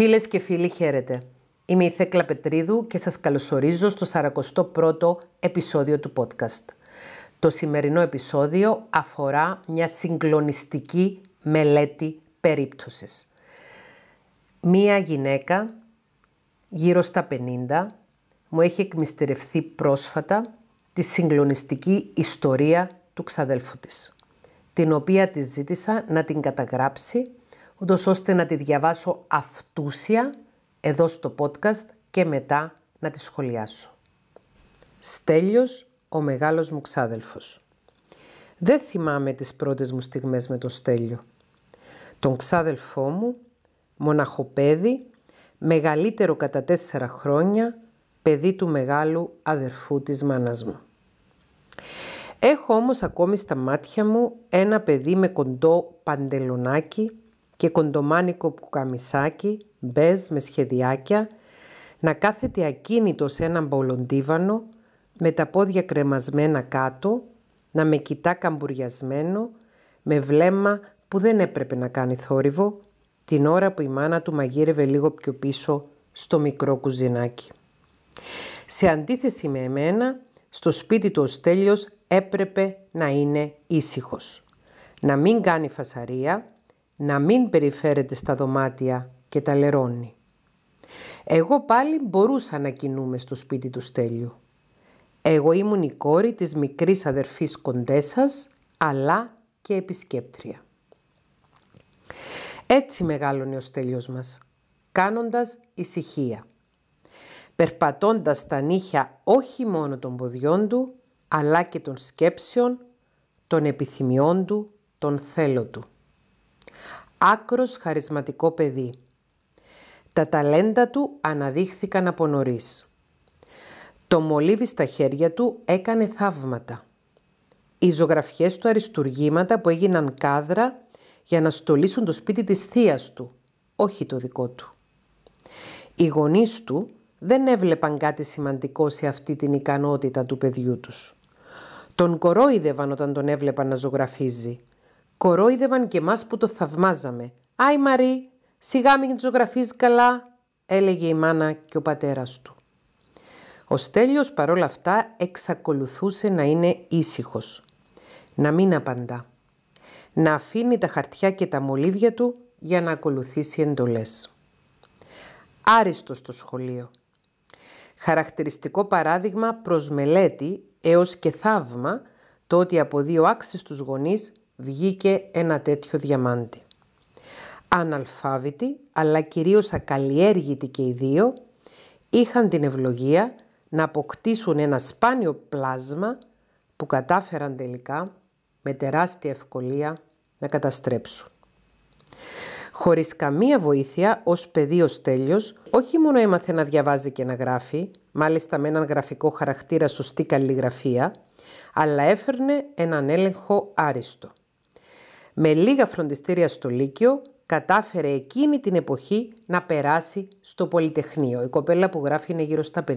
Φίλες και φίλοι χαίρετε. Είμαι η Θέκλα Πετρίδου και σας καλωσορίζω στο 41ο επεισόδιο του podcast. Το σημερινό επεισόδιο αφορά μια συγκλονιστική μελέτη περίπτωσης. Μία γυναίκα γύρω στα 50 μου έχει εκμυστηρευθεί πρόσφατα τη συγκλονιστική ιστορία του ξαδέλφου της, την οποία της ζήτησα να την καταγράψει ούτως ώστε να τη διαβάσω αυτούσια εδώ στο podcast και μετά να τη σχολιάσω. Στέλιος, ο μεγάλος μου ξάδελφος. Δεν θυμάμαι τις πρώτες μου στιγμές με τον Στέλιο. Τον ξάδελφό μου, μοναχοπέδι, μεγαλύτερο κατά τέσσερα χρόνια, παιδί του μεγάλου αδερφού της μάνας μου. Έχω όμως ακόμη στα μάτια μου ένα παιδί με κοντό παντελονάκι και κοντομάνικο πουκαμισάκι, μπες με σχεδιάκια, να κάθεται ακίνητο σε έναν μπολοντίβανο, με τα πόδια κρεμασμένα κάτω, να με κοιτά καμπουριασμένο, με βλέμμα που δεν έπρεπε να κάνει θόρυβο, την ώρα που η μάνα του μαγείρευε λίγο πιο πίσω στο μικρό κουζινάκι. Σε αντίθεση με εμένα, στο σπίτι του ο Στέλιος έπρεπε να είναι ήσυχος. Να μην κάνει φασαρία, να μην περιφέρεται στα δωμάτια και τα λερώνει. Εγώ πάλι μπορούσα να κινούμε στο σπίτι του Στέλιου. Εγώ ήμουν η κόρη της μικρής αδερφής Κοντέσας, αλλά και επισκέπτρια. Έτσι μεγάλωνε ο Στέλιος μας, κάνοντας ησυχία. Περπατώντας τα νύχια όχι μόνο των ποδιών του, αλλά και των σκέψεων, των επιθυμιών του, των θέλων του άκρος χαρισματικό παιδί. Τα ταλέντα του αναδείχθηκαν από νωρίς. Το μολύβι στα χέρια του έκανε θαύματα. Οι ζωγραφιές του αριστουργήματα που έγιναν κάδρα για να στολίσουν το σπίτι της θείας του, όχι το δικό του. Οι γονείς του δεν έβλεπαν κάτι σημαντικό σε αυτή την ικανότητα του παιδιού τους. Τον κορόιδευαν όταν τον έβλεπαν να ζωγραφίζει Κορόιδευαν και μας που το θαυμάζαμε. «Άι Μαρή, σιγά μην ζωγραφείς καλά», έλεγε η μάνα και ο πατέρας του. Ο Στέλιος παρόλα αυτά εξακολουθούσε να είναι ήσυχος. Να μην απαντά. Να αφήνει τα χαρτιά και τα μολύβια του για να ακολουθήσει εντολές. Άριστος στο σχολείο. Χαρακτηριστικό παράδειγμα προς μελέτη έως και θαύμα το ότι από δύο άξιστους γονείς βγήκε ένα τέτοιο διαμάντι. Αναλφάβητοι, αλλά κυρίως ακαλλιέργητοι και οι δύο, είχαν την ευλογία να αποκτήσουν ένα σπάνιο πλάσμα που κατάφεραν τελικά με τεράστια ευκολία να καταστρέψουν. Χωρίς καμία βοήθεια, ως παιδί ως Στέλιος, όχι μόνο έμαθε να διαβάζει και να γράφει, μάλιστα με έναν γραφικό χαρακτήρα σωστή καλλιγραφία, αλλά έφερνε έναν έλεγχο άριστο με λίγα φροντιστήρια στο Λύκειο, κατάφερε εκείνη την εποχή να περάσει στο Πολυτεχνείο. Η κοπέλα που γράφει είναι γύρω στα 50.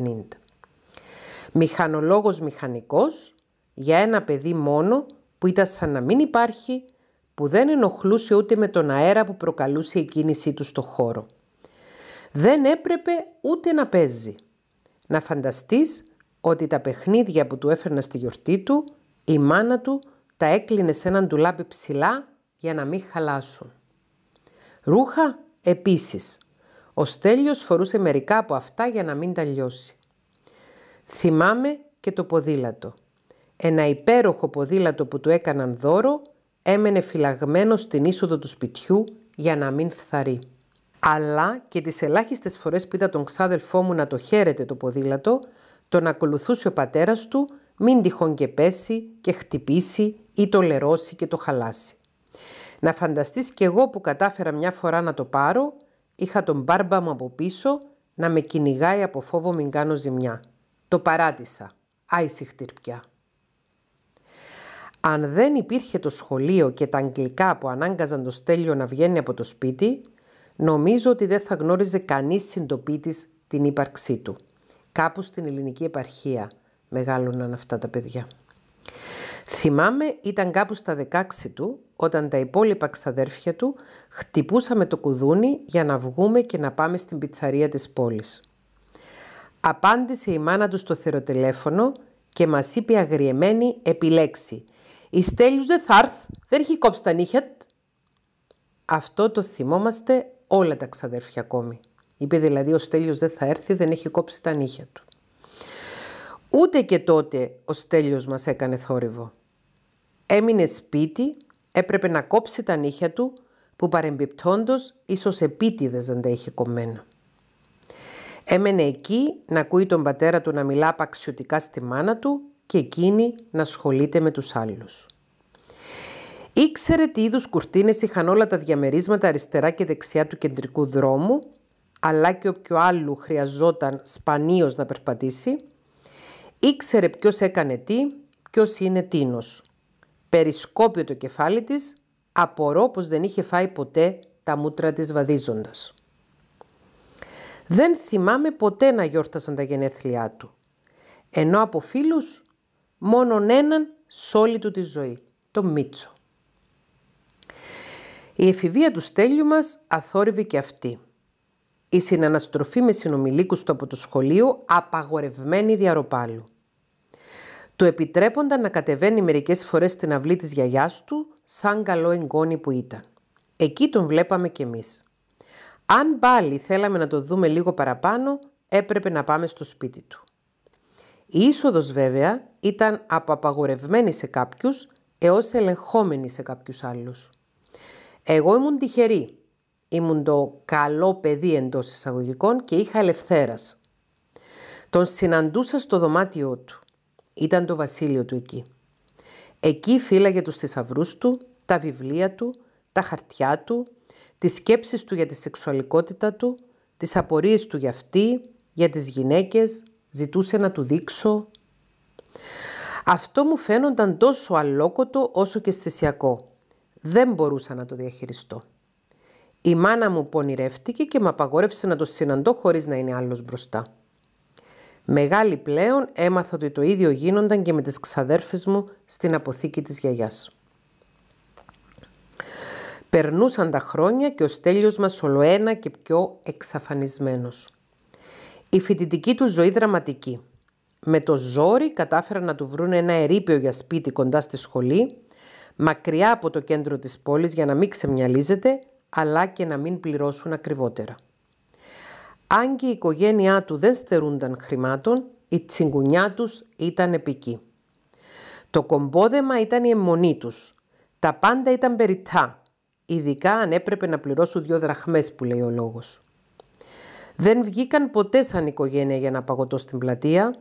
Μηχανολόγος μηχανικός για ένα παιδί μόνο που ήταν σαν να μην υπάρχει, που δεν ενοχλούσε ούτε με τον αέρα που προκαλούσε η κίνησή του στο χώρο. Δεν έπρεπε ούτε να παίζει. Να φανταστείς ότι τα παιχνίδια που του έφερνα στη γιορτή του, η μάνα του τα έκλεινε σε έναν τουλάπι ψηλά για να μην χαλάσουν. Ρούχα επίσης. Ο Στέλιος φορούσε μερικά από αυτά για να μην τα λιώσει. Θυμάμαι και το ποδήλατο. Ένα υπέροχο ποδήλατο που του έκαναν δώρο έμενε φυλαγμένο στην είσοδο του σπιτιού για να μην φθαρεί. Αλλά και τις ελάχιστες φορές που είδα τον ξάδελφό μου να το χαίρεται το ποδήλατο, τον ακολουθούσε ο πατέρας του, μην τυχόν και πέσει και χτυπήσει ή το λερώσει και το χαλάσει. Να φανταστείς κι εγώ που κατάφερα μια φορά να το πάρω, είχα τον μπάρμπα μου από πίσω να με κυνηγάει από φόβο μην κάνω ζημιά. Το παράτησα. Άιση χτυρπιά. Αν δεν υπήρχε το σχολείο και τα αγγλικά που ανάγκαζαν το στέλιο να βγαίνει από το σπίτι, νομίζω ότι δεν θα γνώριζε κανείς συντοπίτης την ύπαρξή του. Κάπου στην ελληνική επαρχία μεγάλωναν αυτά τα παιδιά. Θυμάμαι ήταν κάπου στα δεκάξι του όταν τα υπόλοιπα ξαδέρφια του χτυπούσαμε το κουδούνι για να βγούμε και να πάμε στην πιτσαρία της πόλης. Απάντησε η μάνα του στο θεροτελέφωνο και μας είπε αγριεμένη επιλέξη «Η στέλιους δεν θα έρθ, δεν έχει κόψει τα νύχια Αυτό το θυμόμαστε όλα τα ξαδέρφια ακόμη. Είπε δηλαδή ο Στέλιος δεν θα έρθει, δεν έχει κόψει τα νύχια του. Ούτε και τότε ο Στέλιος μας έκανε θόρυβο. Έμεινε σπίτι, έπρεπε να κόψει τα νύχια του, που παρεμπιπτόντος ίσως επίτηδες δεν τα είχε κομμένα. Έμενε εκεί να ακούει τον πατέρα του να μιλά απαξιωτικά στη μάνα του και εκείνη να ασχολείται με τους άλλους. Ήξερε τι είδους κουρτίνες είχαν όλα τα διαμερίσματα αριστερά και δεξιά του κεντρικού δρόμου, αλλά και όποιο άλλου χρειαζόταν σπανίως να περπατήσει. Ήξερε ποιος έκανε τι, ποιος είναι τίνος. Περισκόπιο το κεφάλι της, απορώ πως δεν είχε φάει ποτέ τα μούτρα της βαδίζοντας. Δεν θυμάμαι ποτέ να γιόρτασαν τα γενέθλιά του. Ενώ από φίλους, μόνον έναν σ' όλη του τη ζωή, τον Μίτσο. Η εφηβεία του Στέλιου μας αθόρυβη και αυτή. Η συναναστροφή με συνομιλίκους του από το σχολείο απαγορευμένη διαροπάλου. Του επιτρέπονταν να κατεβαίνει μερικές φορές στην αυλή της γιαγιάς του, σαν καλό εγγόνι που ήταν. Εκεί τον βλέπαμε κι εμείς. Αν πάλι θέλαμε να το δούμε λίγο παραπάνω, έπρεπε να πάμε στο σπίτι του. Η είσοδος βέβαια ήταν από απαγορευμένη σε κάποιους έως ελεγχόμενη σε κάποιους άλλους. Εγώ ήμουν τυχερή. Ήμουν το καλό παιδί εντός εισαγωγικών και είχα ελευθέρας. Τον συναντούσα στο δωμάτιό του. Ήταν το βασίλειο του εκεί. Εκεί φύλαγε τους θησαυρούς του, τα βιβλία του, τα χαρτιά του, τις σκέψεις του για τη σεξουαλικότητα του, τις απορίες του για αυτή, για τις γυναίκες, ζητούσε να του δείξω. Αυτό μου φαίνονταν τόσο αλόκοτο όσο και αισθησιακό. Δεν μπορούσα να το διαχειριστώ. Η μάνα μου πονηρεύτηκε και με απαγόρευσε να το συναντώ χωρίς να είναι άλλος μπροστά. Μεγάλη πλέον έμαθα ότι το ίδιο γίνονταν και με τις ξαδέρφες μου στην αποθήκη της γιαγιάς. Περνούσαν τα χρόνια και ο Στέλιος μας ολοένα και πιο εξαφανισμένος. Η φοιτητική του ζωή δραματική. Με το ζόρι κατάφεραν να του βρουν ένα ερείπιο για σπίτι κοντά στη σχολή, μακριά από το κέντρο της πόλης για να μην ξεμυαλίζεται, αλλά και να μην πληρώσουν ακριβότερα. Αν και η οικογένειά του δεν στερούνταν χρημάτων, η τσιγκουνιά τους ήταν επική. Το κομπόδεμα ήταν η αιμονή τους. Τα πάντα ήταν περιττά, ειδικά αν έπρεπε να πληρώσουν δυο δραχμές που λέει ο λόγος. Δεν βγήκαν ποτέ σαν οικογένεια για να παγωτώ στην πλατεία,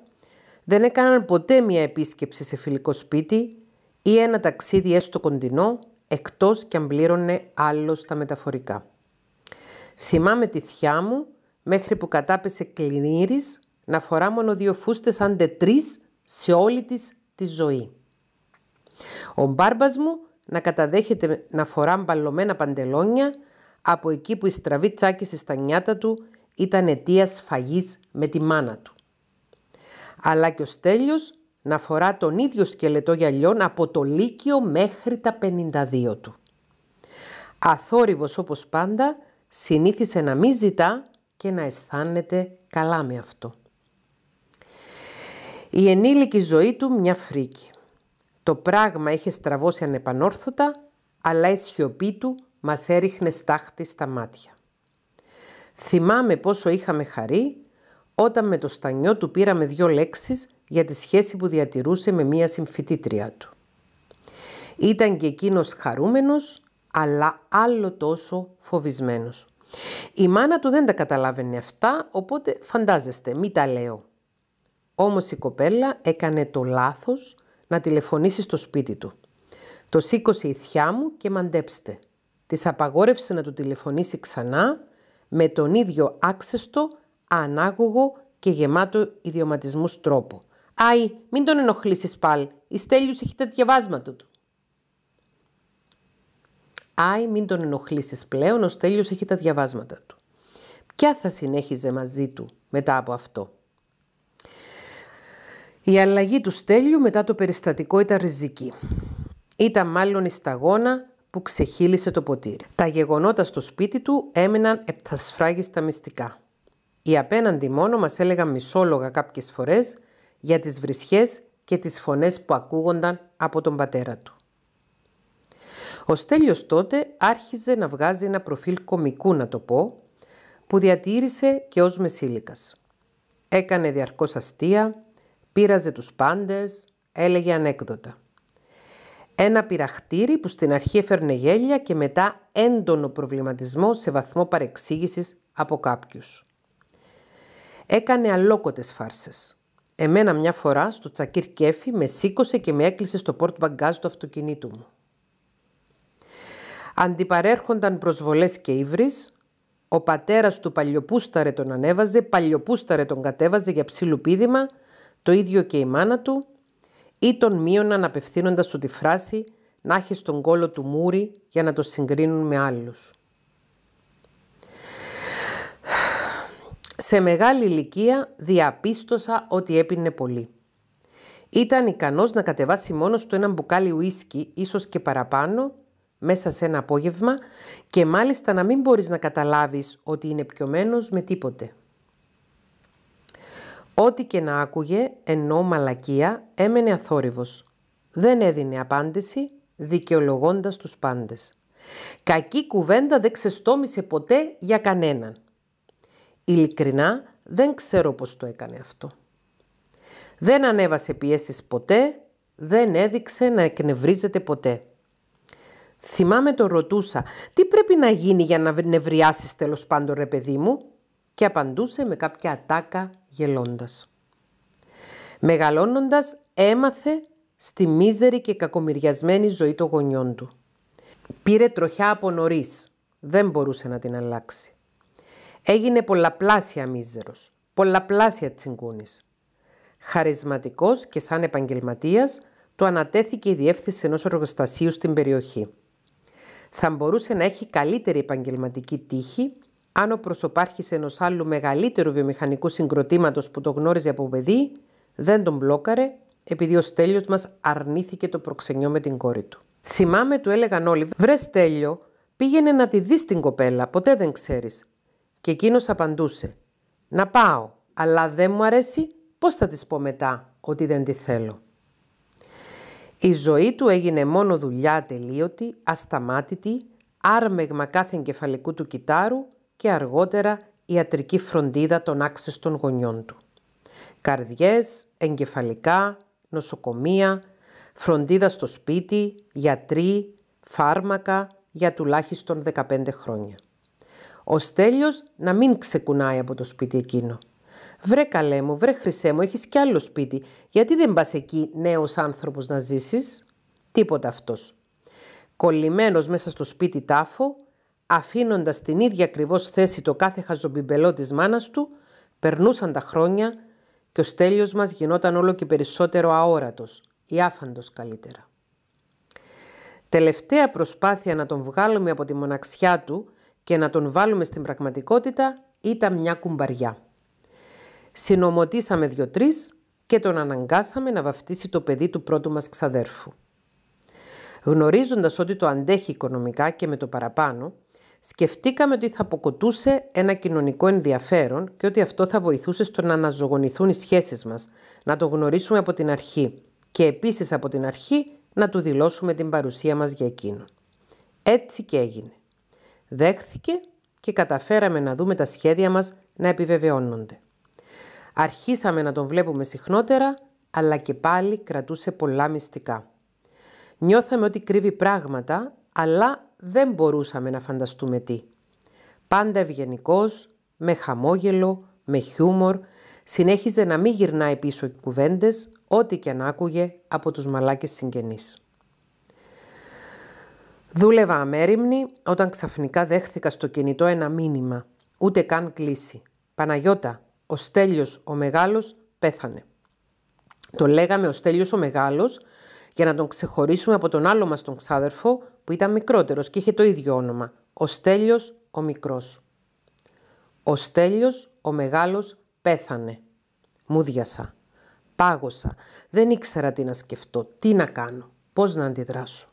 δεν έκαναν ποτέ μια επίσκεψη σε φιλικό σπίτι ή ένα ταξίδι έστω κοντινό, εκτός κι αν πλήρωνε άλλο τα μεταφορικά. Θυμάμαι τη θιά μου μέχρι που κατάπεσε κλινήρης να φορά μόνο δύο φούστες άντε τρεις σε όλη της τη ζωή. Ο μπάρμπας μου να καταδέχεται να φορά μπαλωμένα παντελόνια από εκεί που η στραβή τσάκηση στα νιάτα του ήταν αιτία σφαγής με τη μάνα του. Αλλά και ο Στέλιος να φορά τον ίδιο σκελετό γυαλιών από το Λύκειο μέχρι τα 52 του. Αθόρυβος όπως πάντα συνήθισε να μην ζητά και να αισθάνεται καλά με αυτό. Η ενήλικη ζωή του μια φρίκη. Το πράγμα είχε στραβώσει ανεπανόρθωτα, αλλά η σιωπή του μας έριχνε στάχτη στα μάτια. Θυμάμαι πόσο είχαμε χαρεί όταν με το στανιό του πήραμε δύο λέξεις για τη σχέση που διατηρούσε με μία συμφοιτήτρια του. Ήταν και εκείνος χαρούμενος, αλλά άλλο τόσο φοβισμένος. Η μάνα του δεν τα καταλάβαινε αυτά, οπότε φαντάζεστε, μη τα λέω. Όμως η κοπέλα έκανε το λάθος να τηλεφωνήσει στο σπίτι του. Το σήκωσε η θιά μου και μαντέψτε. Της απαγόρευσε να του τηλεφωνήσει ξανά με τον ίδιο άξεστο, ανάγωγο και γεμάτο ιδιωματισμούς τρόπο. «Άι, μην τον ενοχλήσεις πάλι, η Στέλιος έχει τα διαβάσματα του». Άι, μην τον ενοχλήσεις πλέον, ο Στέλιος έχει τα διαβάσματα του. Ποια θα συνέχιζε μαζί του μετά από αυτό. Η αλλαγή του Στέλιου μετά το περιστατικό ήταν ριζική. Ήταν μάλλον η σταγόνα που ξεχύλισε το ποτήρι. Τα γεγονότα στο σπίτι του έμειναν επτασφράγιστα μυστικά. Οι απέναντι μόνο μας έλεγαν μισόλογα κάποιες φορές για τις βρισχές και τις φωνές που ακούγονταν από τον πατέρα του. Ο Στέλιος τότε άρχιζε να βγάζει ένα προφίλ κομικού να το πω, που διατήρησε και ως μεσήλικας. Έκανε διαρκώς αστεία, πείραζε τους πάντες, έλεγε ανέκδοτα. Ένα πειραχτήρι που στην αρχή έφερνε γέλια και μετά έντονο προβληματισμό σε βαθμό παρεξήγησης από κάποιους. Έκανε αλόκοτες φάρσες. Εμένα μια φορά στο τσακίρ κέφι με σήκωσε και με έκλεισε στο πόρτ μπαγκάζ του αυτοκινήτου μου. Αντιπαρέρχονταν προσβολές και ύβρις, ο πατέρας του παλιοπούσταρε τον ανέβαζε, παλιοπούσταρε τον κατέβαζε για πίδημα, το ίδιο και η μάνα του, ή τον μείωναν απευθύνοντας του τη φράση να έχει τον κόλο του μούρι για να το συγκρίνουν με άλλους. Σε μεγάλη ηλικία διαπίστωσα ότι έπινε πολύ. Ήταν ικανός να κατεβάσει μόνος του ένα μπουκάλι ουίσκι, ίσως και παραπάνω, μέσα σε ένα απόγευμα και μάλιστα να μην μπορείς να καταλάβεις ότι είναι πιωμένος με τίποτε. Ό,τι και να άκουγε, ενώ μαλακία, έμενε αθόρυβος. Δεν έδινε απάντηση, δικαιολογώντας τους πάντες. Κακή κουβέντα δεν ξεστόμησε ποτέ για κανέναν. Ειλικρινά, δεν ξέρω πώς το έκανε αυτό. Δεν ανέβασε πιέσεις ποτέ, δεν έδειξε να εκνευρίζεται ποτέ. Θυμάμαι το ρωτούσα, τι πρέπει να γίνει για να νευριάσεις τέλος πάντων ρε παιδί μου και απαντούσε με κάποια ατάκα γελώντας. Μεγαλώνοντας έμαθε στη μίζερη και κακομυριασμένη ζωή των γονιών του. Πήρε τροχιά από νωρίς. Δεν μπορούσε να την αλλάξει. Έγινε πολλαπλάσια μίζερος, πολλαπλάσια τσιγκούνης. Χαρισματικός και σαν επαγγελματίας, το ανατέθηκε η διεύθυνση ενός εργοστασίου στην περιοχή θα μπορούσε να έχει καλύτερη επαγγελματική τύχη αν ο προσωπάρχης ενός άλλου μεγαλύτερου βιομηχανικού συγκροτήματος που το γνώριζε από παιδί δεν τον μπλόκαρε επειδή ο Στέλιος μας αρνήθηκε το προξενιό με την κόρη του. Θυμάμαι του έλεγαν όλοι «Βρε Στέλιο, πήγαινε να τη δεις την κοπέλα, ποτέ δεν ξέρεις. Και εκείνος απαντούσε «Να πάω, αλλά δεν μου αρέσει, πώς θα της πω μετά ότι δεν τη θέλω». Η ζωή του έγινε μόνο δουλειά τελείωτη, ασταμάτητη, άρμεγμα κάθε εγκεφαλικού του κιτάρου και αργότερα ιατρική φροντίδα των άξεστων γονιών του. Καρδιές, εγκεφαλικά, νοσοκομεία, φροντίδα στο σπίτι, γιατροί, φάρμακα για τουλάχιστον 15 χρόνια. Ο Στέλιος να μην ξεκουνάει από το σπίτι εκείνο – Βρε καλέ μου, βρε χρυσέ μου, έχεις κι άλλο σπίτι. Γιατί δεν πας εκεί νέος άνθρωπος να ζήσεις. Τίποτα αυτός. Κολλημένος μέσα στο σπίτι τάφο, αφήνοντας την ίδια ακριβώς θέση το κάθε χαζομπιμπελό της μάνας του, περνούσαν τα χρόνια και ο στέλιος μας γινόταν όλο και περισσότερο αόρατος ή άφαντος καλύτερα. Τελευταία προσπάθεια να τον βγάλουμε από τη μοναξιά του και να τον βάλουμε στην πραγματικότητα ήταν μια κουμπαριά. Συνομωτήσαμε τρεις και τον αναγκάσαμε να βαφτίσει το παιδί του πρώτου μας ξαδέρφου. Γνωρίζοντας ότι το αντέχει οικονομικά και με το παραπάνω, σκεφτήκαμε ότι θα αποκοτούσε ένα κοινωνικό ενδιαφέρον και ότι αυτό θα βοηθούσε στο να αναζωογονηθούν οι σχέσεις μας, να το γνωρίσουμε από την αρχή και επίσης από την αρχή να του δηλώσουμε την παρουσία μας για εκείνο. Έτσι και έγινε. Δέχθηκε και καταφέραμε να δούμε τα σχέδια μας να επιβεβαιώνονται. Αρχίσαμε να τον βλέπουμε συχνότερα, αλλά και πάλι κρατούσε πολλά μυστικά. Νιώθαμε ότι κρύβει πράγματα, αλλά δεν μπορούσαμε να φανταστούμε τι. Πάντα ευγενικός, με χαμόγελο, με χιούμορ, συνέχιζε να μην γυρνάει πίσω οι κουβέντες, ό,τι και αν άκουγε από τους μαλάκες συγγενείς. Δούλευα αμέριμνη όταν ξαφνικά δέχθηκα στο κινητό ένα μήνυμα. Ούτε καν κλείσει. «Παναγιώτα, ο Στέλιος ο Μεγάλος πέθανε. Το λέγαμε ο Στέλιος ο Μεγάλος για να τον ξεχωρίσουμε από τον άλλο μας τον ξάδερφο που ήταν μικρότερος και είχε το ίδιο όνομα. Ο Στέλιος ο Μικρός. Ο Στέλιος ο Μεγάλος πέθανε. Μουδιασα. Πάγωσα. Δεν ήξερα τι να σκεφτώ, τι να κάνω, πώς να αντιδράσω.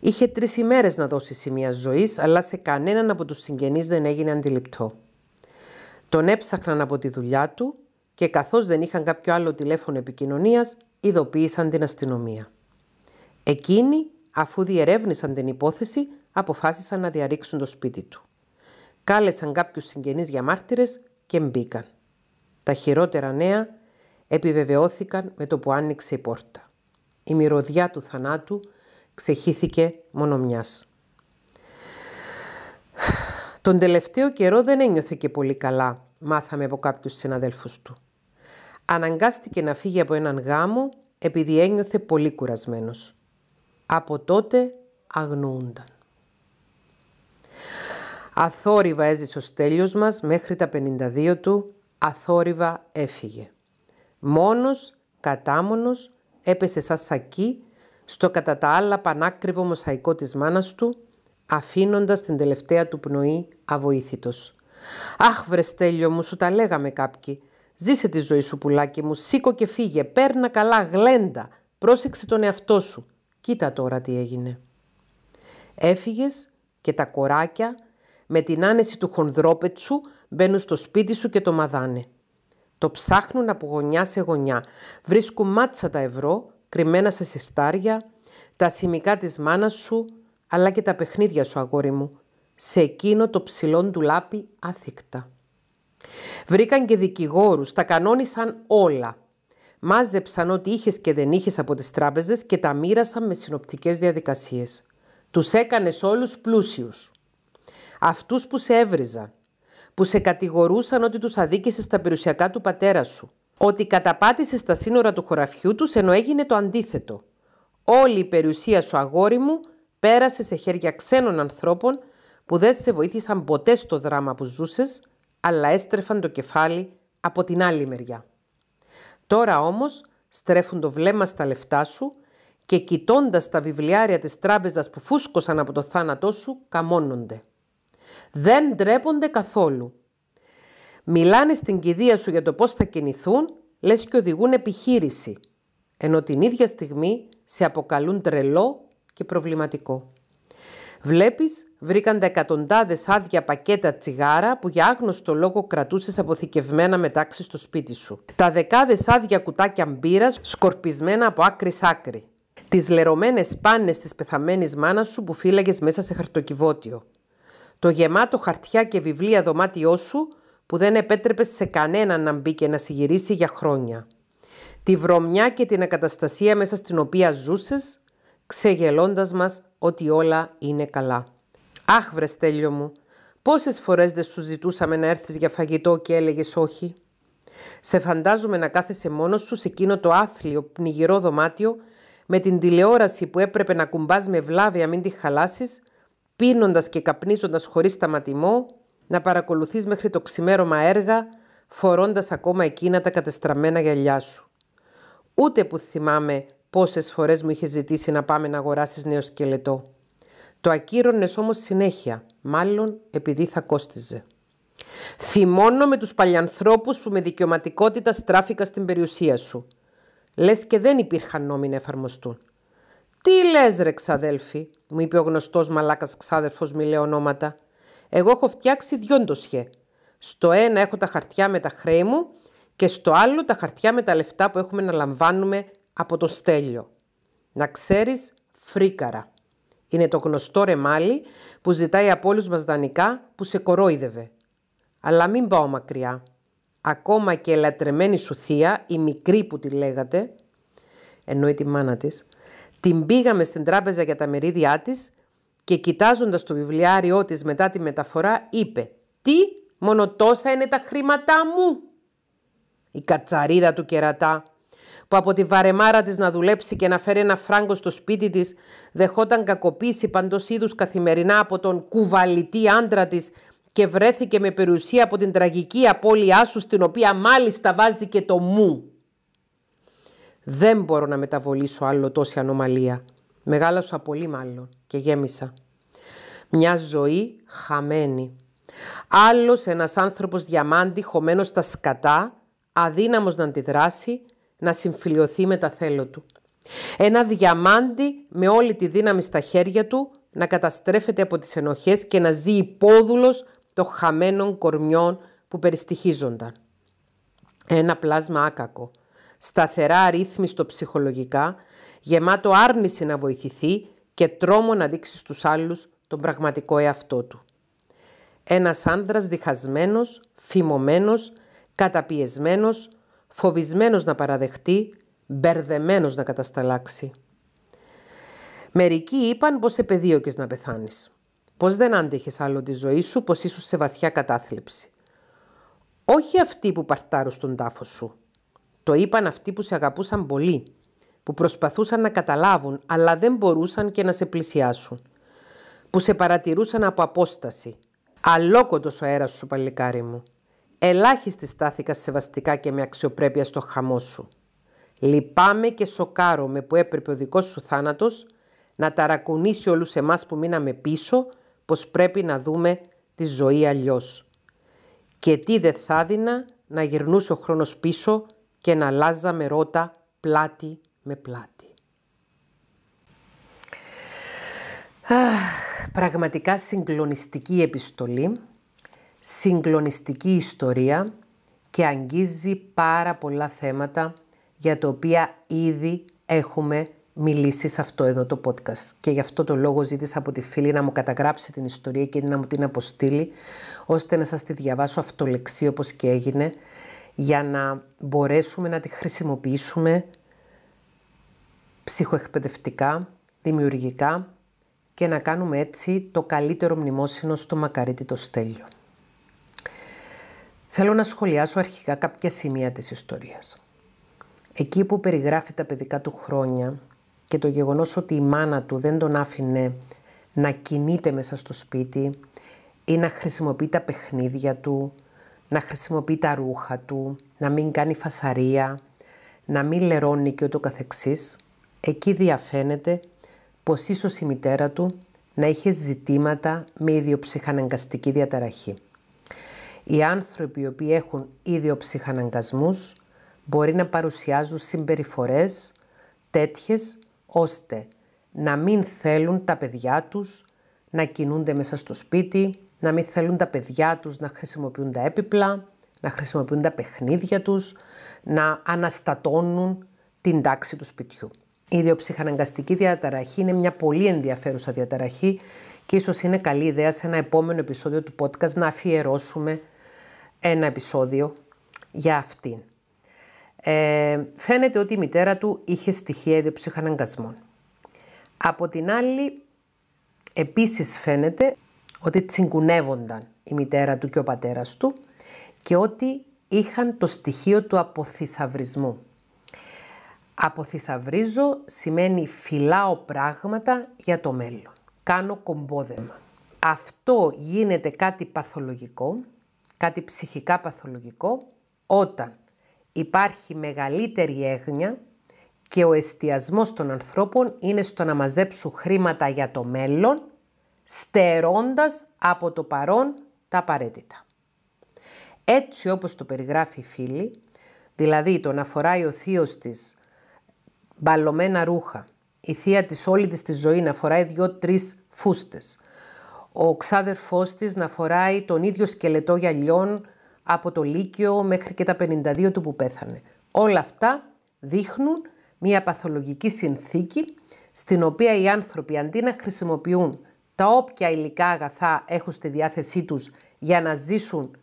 Είχε τρεις ημέρες να δώσει σημεία ζωής, αλλά σε κανέναν από τους συγγενείς δεν έγινε αντιληπτό. Τον έψαχναν από τη δουλειά του και καθώς δεν είχαν κάποιο άλλο τηλέφωνο επικοινωνίας, ειδοποίησαν την αστυνομία. Εκείνοι, αφού διερεύνησαν την υπόθεση, αποφάσισαν να διαρρήξουν το σπίτι του. Κάλεσαν κάποιους συγγενείς για μάρτυρες και μπήκαν. Τα χειρότερα νέα επιβεβαιώθηκαν με το που άνοιξε η πόρτα. Η μυρωδιά του θανάτου ξεχύθηκε μόνο τον τελευταίο καιρό δεν ένιωθε και πολύ καλά, μάθαμε από κάποιους συναδέλφους του. Αναγκάστηκε να φύγει από έναν γάμο επειδή ένιωθε πολύ κουρασμένος. Από τότε αγνοούνταν. Αθόρυβα έζησε ο Στέλιος μας μέχρι τα 52 του, αθόρυβα έφυγε. Μόνος, κατάμονος, έπεσε σαν σακί στο κατά τα άλλα πανάκριβο μοσαϊκό της μάνας του αφήνοντας την τελευταία του πνοή αβοήθητος. «Αχ, βρε Στέλιο μου, σου τα λέγαμε κάποιοι. Ζήσε τη ζωή σου, πουλάκι μου, σήκω και φύγε, παίρνα καλά, γλέντα, πρόσεξε τον εαυτό σου. Κοίτα τώρα τι έγινε». Έφυγες και τα κοράκια με την άνεση του χονδρόπετσου μπαίνουν στο σπίτι σου και το μαδάνε. Το ψάχνουν από γωνιά σε γωνιά. Βρίσκουν μάτσα τα ευρώ, κρυμμένα σε συρτάρια, τα σημικά της μάνας σου, αλλά και τα παιχνίδια σου αγόρι μου, σε εκείνο το ψηλό του λάπι άθικτα. Βρήκαν και δικηγόρους, τα κανόνισαν όλα. Μάζεψαν ό,τι είχες και δεν είχες από τις τράπεζες και τα μοίρασαν με συνοπτικές διαδικασίες. Τους έκανες όλους πλούσιους. Αυτούς που σε έβριζαν, που σε κατηγορούσαν ότι τους αδίκησες στα περιουσιακά του πατέρα σου, ότι καταπάτησες τα σύνορα του χωραφιού τους ενώ έγινε το αντίθετο. Όλη η περιουσία σου αγόρι μου πέρασε σε χέρια ξένων ανθρώπων που δεν σε βοήθησαν ποτέ στο δράμα που ζούσες, αλλά έστρεφαν το κεφάλι από την άλλη μεριά. Τώρα όμως στρέφουν το βλέμμα στα λεφτά σου και κοιτώντας τα βιβλιάρια της τράπεζας που φούσκωσαν από το θάνατό σου, καμώνονται. Δεν ντρέπονται καθόλου. Μιλάνε στην κηδεία σου για το πώς θα κινηθούν, λες και οδηγούν επιχείρηση, ενώ την ίδια στιγμή σε αποκαλούν τρελό και προβληματικό. Βλέπεις, βρήκαν τα εκατοντάδες άδεια πακέτα τσιγάρα που για άγνωστο λόγο κρατούσες αποθηκευμένα μετάξυ στο σπίτι σου. Τα δεκάδες άδεια κουτάκια μπύρας σκορπισμένα από άκρη σ' άκρη. Τις λερωμένες πάνες της πεθαμένης μάνας σου που φύλαγες μέσα σε χαρτοκιβώτιο. Το γεμάτο χαρτιά και βιβλία δωμάτιό σου που δεν επέτρεπες σε κανέναν να μπει και να συγυρίσει για χρόνια. Τη βρωμιά και την ακαταστασία μέσα στην οποία ζούσες ξεγελώντας μας ότι όλα είναι καλά. «Αχ, βρε Στέλιο μου, πόσες φορές δεν σου ζητούσαμε να έρθεις για φαγητό και έλεγες όχι». Σε φαντάζομαι να κάθεσαι μόνος σου σε εκείνο το άθλιο πνιγυρό δωμάτιο με την τηλεόραση που έπρεπε να κουμπάς με βλάβη μην τη χαλάσεις, πίνοντας και καπνίζοντας χωρίς σταματημό, να παρακολουθείς μέχρι το ξημέρωμα έργα, φορώντας ακόμα εκείνα τα κατεστραμμένα γυαλιά σου. Ούτε που θυμάμαι Πόσες φορές μου είχες ζητήσει να πάμε να αγοράσεις νέο σκελετό. Το ακύρωνες όμως συνέχεια, μάλλον επειδή θα κόστιζε. Θυμώνω με τους παλιανθρώπους που με δικαιωματικότητα στράφηκα στην περιουσία σου. Λες, και δεν υπήρχαν νόμοι να εφαρμοστούν. «Τι λες, ρε ξαδέλφη», μου είπε ο γνωστός μαλάκας ξάδερφος μη «Εγώ έχω φτιάξει δυο ντοσιέ. Στο ένα έχω τα χαρτιά με τα χρέη μου και στο άλλο τα χαρτιά με τα λεφτά που έχουμε να λαμβάνουμε από το στέλιο. Να ξέρεις φρίκαρα. Είναι το γνωστό ρεμάλι που ζητάει από όλους μας δανεικά που σε κορόιδευε. Αλλά μην πάω μακριά. Ακόμα και η λατρεμένη σου θεία, η μικρή που τη λέγατε, εννοεί τη μάνα της, την πήγαμε στην τράπεζα για τα μερίδια της και κοιτάζοντας το βιβλιάριό της μετά τη μεταφορά είπε «Τι, μόνο τόσα είναι τα χρήματά μου» η κατσαρίδα του κερατά από τη βαρεμάρα της να δουλέψει και να φέρει ένα φράγκο στο σπίτι της, δεχόταν κακοποίηση παντός είδους καθημερινά από τον κουβαλητή άντρα της και βρέθηκε με περιουσία από την τραγική απώλειά σου, στην οποία μάλιστα βάζει και το «μου». Δεν μπορώ να μεταβολήσω άλλο τόση ανομαλία. Μεγάλωσα πολύ μάλλον και γέμισα. Μια ζωή χαμένη. Άλλος ένας άνθρωπος διαμάντη χωμένος στα σκατά, αδύναμος να αντιδράσει, να συμφιλειωθεί με τα θέλω του. Ένα διαμάντι με όλη τη δύναμη στα χέρια του να καταστρέφεται από τις ενοχές και να ζει υπόδουλος των χαμένων κορμιών που περιστοιχίζονταν. Ένα πλάσμα άκακο, σταθερά αρρύθμιστο ψυχολογικά, γεμάτο άρνηση να βοηθηθεί και τρόμο να δείξει στους άλλους τον πραγματικό εαυτό του. Ένας άνδρας διχασμένος, φημωμένος, καταπιεσμένος, φοβισμένος να παραδεχτεί, μπερδεμένος να κατασταλάξει. Μερικοί είπαν πως επεδίωκες να πεθάνεις, πως δεν άντεχες άλλο τη ζωή σου, πως ήσουν σε βαθιά κατάθλιψη. Όχι αυτοί που παρτάρουν στον τάφο σου. Το είπαν αυτοί που σε αγαπούσαν πολύ, που προσπαθούσαν να καταλάβουν, αλλά δεν μπορούσαν και να σε πλησιάσουν. Που σε παρατηρούσαν από απόσταση. Αλόκοτος ο αέρας σου, παλικάρι μου. Ελάχιστη στάθηκα σεβαστικά και με αξιοπρέπεια στο χαμό σου. Λυπάμαι και σοκάρομαι που έπρεπε ο δικός σου θάνατος να ταρακουνήσει όλους εμάς που μείναμε πίσω πως πρέπει να δούμε τη ζωή αλλιώς. Και τι δε θα δίνα να γυρνούσε ο χρόνος πίσω και να αλλάζαμε ρότα πλάτη με πλάτη. Αχ, πραγματικά συγκλονιστική επιστολή συγκλονιστική ιστορία και αγγίζει πάρα πολλά θέματα για τα οποία ήδη έχουμε μιλήσει σε αυτό εδώ το podcast. Και γι' αυτό το λόγο ζήτησα από τη φίλη να μου καταγράψει την ιστορία και να μου την αποστείλει, ώστε να σας τη διαβάσω αυτολεξή όπως και έγινε, για να μπορέσουμε να τη χρησιμοποιήσουμε ψυχοεκπαιδευτικά, δημιουργικά και να κάνουμε έτσι το καλύτερο μνημόσυνο στο μακαρίτι το στέλιο. Θέλω να σχολιάσω αρχικά κάποια σημεία της ιστορίας. Εκεί που περιγράφει τα παιδικά του χρόνια και το γεγονός ότι η μάνα του δεν τον άφηνε να κινείται μέσα στο σπίτι ή να χρησιμοποιεί τα παιχνίδια του, να χρησιμοποιεί τα ρούχα του, να μην κάνει φασαρία, να μην λερώνει και ούτω καθεξής, εκεί διαφαίνεται πως ίσως η μητέρα του να είχε ζητήματα με ιδιοψυχαναγκαστική διαταραχή. Οι άνθρωποι οι οποίοι έχουν ίδιο ψυχαναγκασμούς μπορεί να παρουσιάζουν συμπεριφορές τέτοιες ώστε να μην θέλουν τα παιδιά τους να κινούνται μέσα στο σπίτι, να μην θέλουν τα παιδιά τους να χρησιμοποιούν τα έπιπλα, να χρησιμοποιούν τα παιχνίδια τους, να αναστατώνουν την τάξη του σπιτιού. Η ιδιοψυχαναγκαστική διαταραχή είναι μια πολύ ενδιαφέρουσα διαταραχή και ίσως είναι καλή ιδέα σε ένα επόμενο επεισόδιο του podcast να αφιερώσουμε ένα επεισόδιο για αυτήν. Ε, φαίνεται ότι η μητέρα του είχε στοιχεία ιδιοψυχαναγκασμών. Από την άλλη, επίσης φαίνεται ότι τσιγκουνεύονταν η μητέρα του και ο πατέρας του και ότι είχαν το στοιχείο του αποθυσαυρισμού. Αποθυσαυρίζω σημαίνει φυλάω πράγματα για το μέλλον. Κάνω κομπόδεμα. Αυτό γίνεται κάτι παθολογικό κάτι ψυχικά παθολογικό, όταν υπάρχει μεγαλύτερη έγνοια και ο εστιασμός των ανθρώπων είναι στο να μαζέψουν χρήματα για το μέλλον, στερώντας από το παρόν τα απαραίτητα. Έτσι όπως το περιγράφει η φίλη, δηλαδή το να φοράει ο θείος της μπαλωμένα ρούχα, η θεία της όλη της τη ζωή να φοράει δυο-τρεις φούστες, ο ξάδερφός της να φοράει τον ίδιο σκελετό γυαλιών από το Λύκειο μέχρι και τα 52 του που πέθανε. Όλα αυτά δείχνουν μια παθολογική συνθήκη στην οποία οι άνθρωποι αντί να χρησιμοποιούν τα όποια υλικά αγαθά έχουν στη διάθεσή τους για να ζήσουν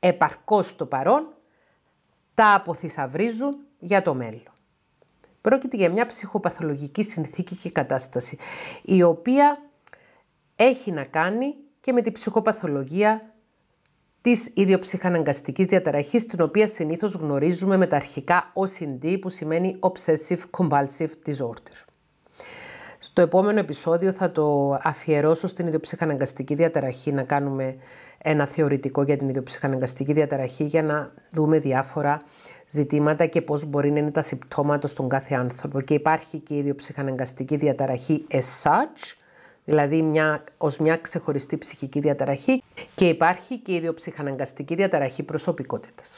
επαρκώς το παρόν, τα αποθυσαυρίζουν για το μέλλον. Πρόκειται για μια ψυχοπαθολογική συνθήκη και κατάσταση, η οποία έχει να κάνει και με την ψυχοπαθολογία της ιδιοψυχαναγκαστικής διαταραχής, την οποία συνήθως γνωρίζουμε με τα αρχικά OCD που σημαίνει Obsessive Compulsive Disorder. Στο επόμενο επεισόδιο θα το αφιερώσω στην ιδιοψυχαναγκαστική διαταραχή, να κάνουμε ένα θεωρητικό για την ιδιοψυχαναγκαστική διαταραχή για να δούμε διάφορα ζητήματα και πώς μπορεί να είναι τα συμπτώματα στον κάθε άνθρωπο. Και υπάρχει και η ιδιοψυχαναγκαστική διαταραχή as such, δηλαδή μια, ως μια ξεχωριστή ψυχική διαταραχή και υπάρχει και η ιδιοψυχαναγκαστική διαταραχή προσωπικότητας.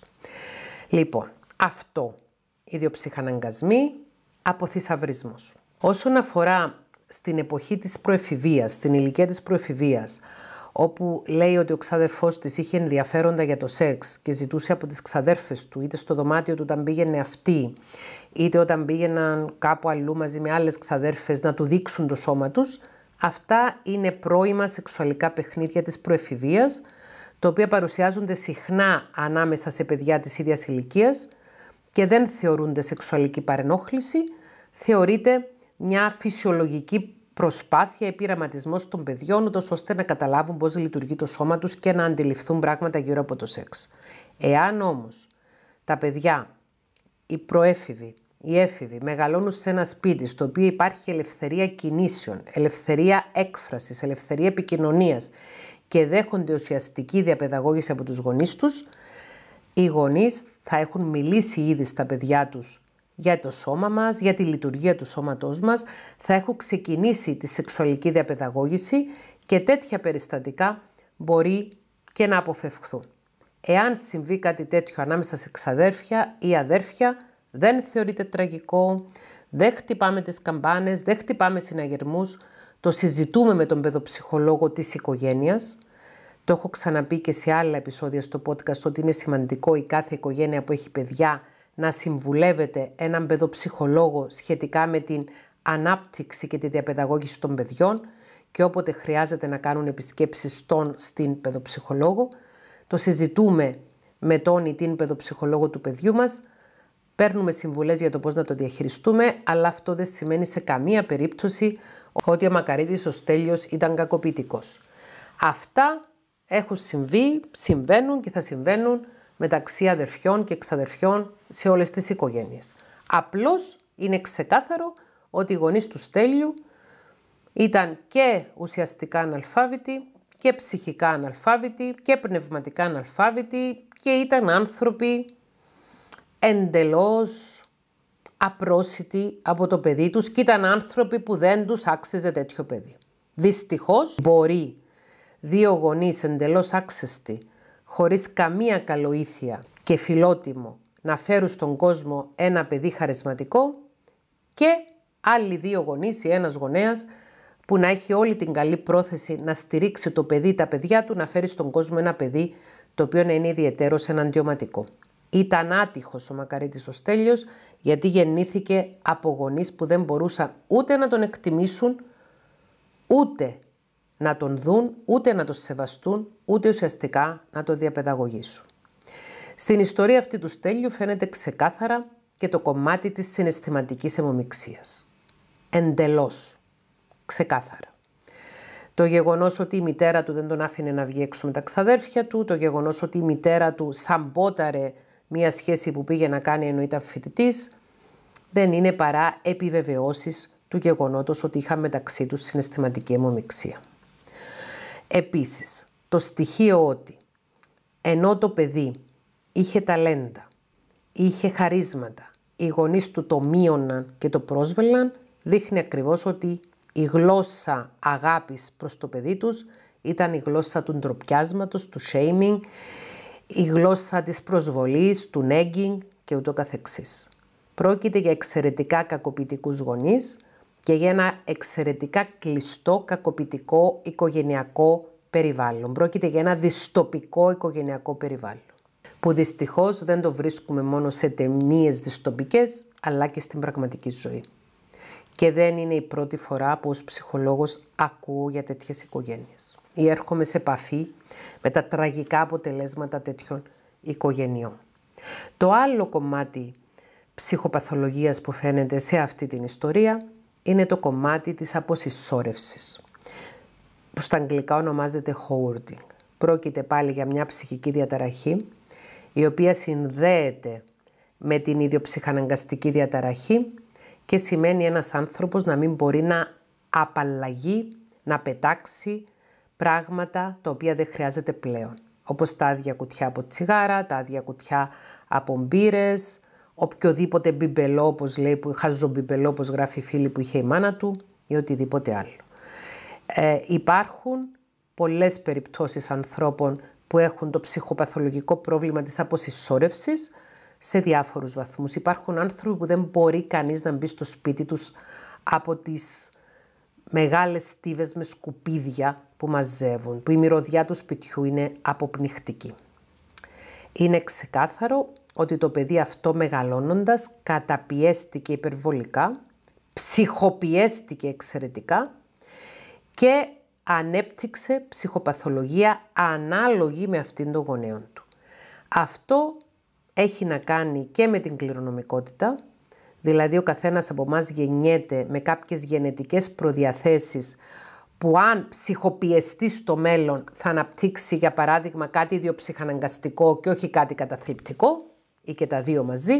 Λοιπόν, αυτό, ιδιοψυχαναγκασμοί, αποθυσαυρισμός. Όσον αφορά στην εποχή της προεφηβείας, στην ηλικία της προεφηβείας, όπου λέει ότι ο ξαδερφός της είχε ενδιαφέροντα για το σεξ και ζητούσε από τις ξαδέρφες του, είτε στο δωμάτιο του όταν πήγαινε αυτή, είτε όταν πήγαιναν κάπου αλλού μαζί με άλλες ξαδέρφες να του δείξουν το σώμα τους, Αυτά είναι πρώιμα σεξουαλικά παιχνίδια της προεφηβείας, τα οποία παρουσιάζονται συχνά ανάμεσα σε παιδιά της ίδιας ηλικίας και δεν θεωρούνται σεξουαλική παρενόχληση, θεωρείται μια φυσιολογική προσπάθεια, επίραματισμό των παιδιών, ώστε να καταλάβουν πώς λειτουργεί το σώμα τους και να αντιληφθούν πράγματα γύρω από το σεξ. Εάν όμως τα παιδιά, οι προέφηβοι, οι έφηβοι μεγαλώνουν σε ένα σπίτι στο οποίο υπάρχει ελευθερία κινήσεων, ελευθερία έκφρασης, ελευθερία επικοινωνίας και δέχονται ουσιαστική διαπαιδαγώγηση από τους γονείς τους, οι γονείς θα έχουν μιλήσει ήδη στα παιδιά τους για το σώμα μας, για τη λειτουργία του σώματός μας, θα έχουν ξεκινήσει τη σεξουαλική διαπαιδαγώγηση και τέτοια περιστατικά μπορεί και να αποφευχθούν. Εάν συμβεί κάτι τέτοιο ανάμεσα σε ξαδέρφια ή αδέρφια, δεν θεωρείται τραγικό, δεν χτυπάμε τις καμπάνες, δεν χτυπάμε συναγερμούς. Το συζητούμε με τον παιδοψυχολόγο της οικογένειας. Το έχω ξαναπεί και σε άλλα επεισόδια στο podcast ότι είναι σημαντικό η κάθε οικογένεια που έχει παιδιά να συμβουλεύεται έναν παιδοψυχολόγο σχετικά με την ανάπτυξη και τη διαπαιδαγώγηση των παιδιών και όποτε χρειάζεται να κάνουν επισκέψεις στον στην παιδοψυχολόγο. Το συζητούμε με τον ή την παιδοψυχολόγο του παιδιού μας Παίρνουμε συμβουλές για το πώς να το διαχειριστούμε, αλλά αυτό δεν σημαίνει σε καμία περίπτωση ότι ο Μακαρίτης ο Στέλιος ήταν κακοποιητικός. Αυτά έχουν συμβεί, συμβαίνουν και θα συμβαίνουν μεταξύ αδερφιών και εξαδερφιών σε όλες τις οικογένειες. Απλώς είναι ξεκάθαρο ότι οι γονείς του Στέλιου ήταν και ουσιαστικά αναλφάβητοι και ψυχικά αναλφάβητοι και πνευματικά αναλφάβητοι και ήταν άνθρωποι εντελώς απρόσιτοι από το παιδί τους και ήταν άνθρωποι που δεν τους άξιζε τέτοιο παιδί. Δυστυχώς μπορεί δύο γονείς εντελώς άξιστοι, χωρίς καμία καλοήθεια και φιλότιμο να φέρουν στον κόσμο ένα παιδί χαρισματικό και άλλοι δύο γονείς ή ένας γονέας που να έχει όλη την καλή πρόθεση να στηρίξει το παιδί, τα παιδιά του, να φέρει στον κόσμο ένα παιδί το οποίο να είναι ιδιαίτερος εναντιωματικό. Ήταν άτυχος ο Μακαρίτης ο Στέλιος γιατί γεννήθηκε από γονείς που δεν μπορούσαν ούτε να τον εκτιμήσουν, ούτε να τον δουν, ούτε να τον σεβαστούν, ούτε ουσιαστικά να τον διαπαιδαγωγήσουν. Στην ιστορία αυτή του Στέλιου φαίνεται ξεκάθαρα και το κομμάτι της συναισθηματικής αιμομιξίας. Εντελώς. Ξεκάθαρα. Το γεγονός ότι η μητέρα του δεν τον άφηνε να βγει έξω με τα ξαδέρφια του, το γεγονός ότι η μητέρα του σαμπόταρε Μία σχέση που πήγε να κάνει ενώ ήταν φοιτητής δεν είναι παρά επιβεβαιώσεις του γεγονότος ότι είχαν μεταξύ τους συναισθηματική αιμομιξία. Επίσης, το στοιχείο ότι ενώ το παιδί είχε ταλέντα, είχε χαρίσματα, οι γονείς του το μείωναν και το πρόσβελαν, δείχνει ακριβώς ότι η γλώσσα αγάπης προς το παιδί τους ήταν η γλώσσα του ντροπιάσματος, του shaming, η γλώσσα της προσβολής, του νέγκινγκ και ούτω καθεξής. Πρόκειται για εξαιρετικά κακοποιητικούς γονείς και για ένα εξαιρετικά κλειστό, κακοποιητικό οικογενειακό περιβάλλον. Πρόκειται για ένα δυστοπικό οικογενειακό περιβάλλον που δυστυχώς δεν το βρίσκουμε μόνο σε τεμνίες δυστοπικές, αλλά και στην πραγματική ζωή. Και δεν είναι η πρώτη φορά που ως ψυχολόγος ακούω για τέτοιες οικογένειες ή έρχομαι σε επαφή με τα τραγικά αποτελέσματα τέτοιων οικογενειών. Το άλλο κομμάτι ψυχοπαθολογίας που φαίνεται σε αυτή την ιστορία είναι το κομμάτι της αποσυσσόρευσης, που στα αγγλικά ονομάζεται hoarding. Πρόκειται πάλι για μια ψυχική διαταραχή, η οποία συνδέεται με την ίδιο ψυχαναγκαστική διαταραχή και σημαίνει ένας άνθρωπος να μην μπορεί να απαλλαγεί, να πετάξει, πράγματα τα οποία δεν χρειάζεται πλέον. Όπως τα άδεια κουτιά από τσιγάρα, τα άδεια κουτιά από μπύρες, οποιοδήποτε μπιμπελό, όπως λέει, που, ζωμπιμπελό, όπως γράφει η φίλη που είχε η μάνα του ή οτιδήποτε άλλο. Ε, υπάρχουν πολλές περιπτώσεις ανθρώπων που έχουν το ψυχοπαθολογικό πρόβλημα της αποσυσσόρευσης σε διάφορους βαθμούς. Υπάρχουν άνθρωποι που δεν μπορεί κανείς να μπει στο σπίτι τους από τις μεγάλες στίβες με σκουπίδια που μαζεύουν, που η μυρωδιά του σπιτιού είναι αποπνιχτική. Είναι ξεκάθαρο ότι το παιδί αυτό μεγαλώνοντας καταπιέστηκε υπερβολικά, ψυχοπιέστηκε εξαιρετικά και ανέπτυξε ψυχοπαθολογία ανάλογη με αυτήν των γονέων του. Αυτό έχει να κάνει και με την κληρονομικότητα, Δηλαδή ο καθένας από μας γεννιέται με κάποιες γενετικές προδιαθέσεις που αν ψυχοπιεστεί στο μέλλον θα αναπτύξει για παράδειγμα κάτι ιδιοψυχαναγκαστικό και όχι κάτι καταθλιπτικό ή και τα δύο μαζί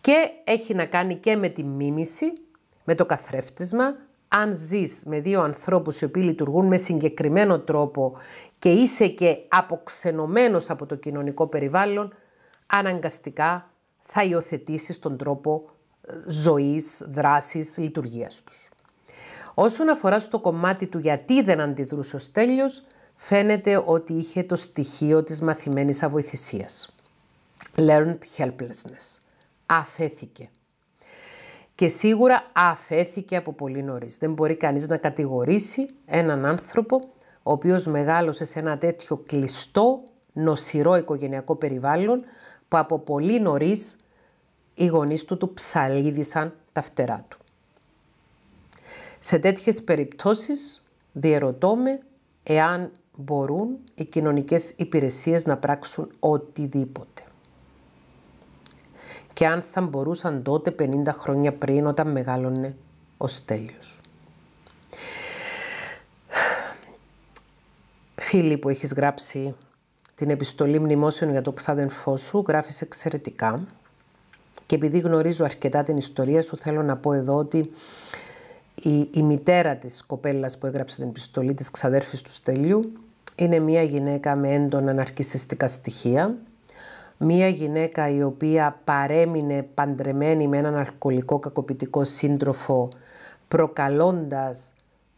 και έχει να κάνει και με τη μίμηση, με το καθρέφτισμα, αν ζεις με δύο ανθρώπους οι οποίοι λειτουργούν με συγκεκριμένο τρόπο και είσαι και αποξενωμένος από το κοινωνικό περιβάλλον, αναγκαστικά θα υιοθετήσεις τον τρόπο ζωής, δράσης, λειτουργίας τους. Όσον αφορά στο κομμάτι του γιατί δεν αντιδρούσε ο Στέλιος, φαίνεται ότι είχε το στοιχείο της μαθημένης αβοηθησίας. Learned helplessness. Αφέθηκε. Και σίγουρα αφέθηκε από πολύ νωρίς. Δεν μπορεί κανείς να κατηγορήσει έναν άνθρωπο ο οποίος μεγάλωσε σε ένα τέτοιο κλειστό, νοσηρό οικογενειακό περιβάλλον που από πολύ νωρίς οι γονείς του του ψαλίδισαν τα φτερά του. Σε τέτοιες περιπτώσεις διερωτώ με εάν μπορούν οι κοινωνικές υπηρεσίες να πράξουν οτιδήποτε. Και αν θα μπορούσαν τότε 50 χρόνια πριν όταν μεγάλωνε ο Στέλιος. Φίλοι που έχεις γράψει την επιστολή μνημόσιων για το ξάδενφό σου, γράφεις εξαιρετικά. Και επειδή γνωρίζω αρκετά την ιστορία σου, θέλω να πω εδώ ότι η, μητέρα της κοπέλας που έγραψε την επιστολή της ξαδέρφης του Στέλιου είναι μια γυναίκα με έντονα αναρκησιστικά στοιχεία, μια γυναίκα η οποία παρέμεινε παντρεμένη με έναν αλκοολικό κακοποιητικό σύντροφο προκαλώντας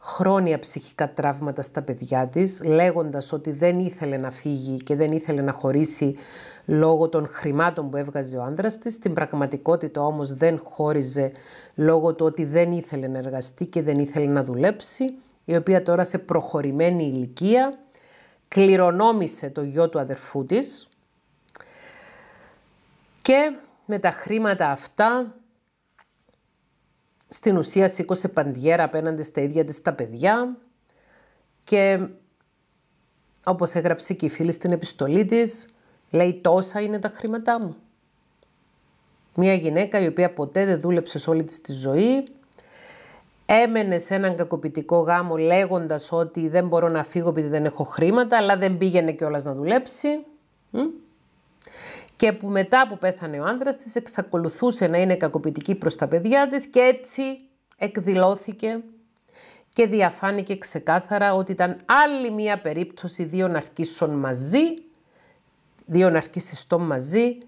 χρόνια ψυχικά τραύματα στα παιδιά της, λέγοντας ότι δεν ήθελε να φύγει και δεν ήθελε να χωρίσει λόγω των χρημάτων που έβγαζε ο άνδρας της. Στην πραγματικότητα όμως δεν χώριζε λόγω του ότι δεν ήθελε να εργαστεί και δεν ήθελε να δουλέψει, η οποία τώρα σε προχωρημένη ηλικία κληρονόμησε το γιο του αδερφού της και με τα χρήματα αυτά στην ουσία σήκωσε παντιέρα απέναντι στα ίδια της τα παιδιά και όπως έγραψε και η φίλη στην επιστολή της, λέει τόσα είναι τα χρήματά μου. Μια γυναίκα η οποία ποτέ δεν δούλεψε σε όλη της τη ζωή, έμενε σε έναν κακοποιητικό γάμο λέγοντας ότι δεν μπορώ να φύγω επειδή δεν έχω χρήματα, αλλά δεν πήγαινε κιόλας να δουλέψει και που μετά που πέθανε ο άνδρας της εξακολουθούσε να είναι κακοποιητική προς τα παιδιά της και έτσι εκδηλώθηκε και διαφάνηκε ξεκάθαρα ότι ήταν άλλη μία περίπτωση δύο ναρκίσεων μαζί, δύο ναρκισιστών μαζί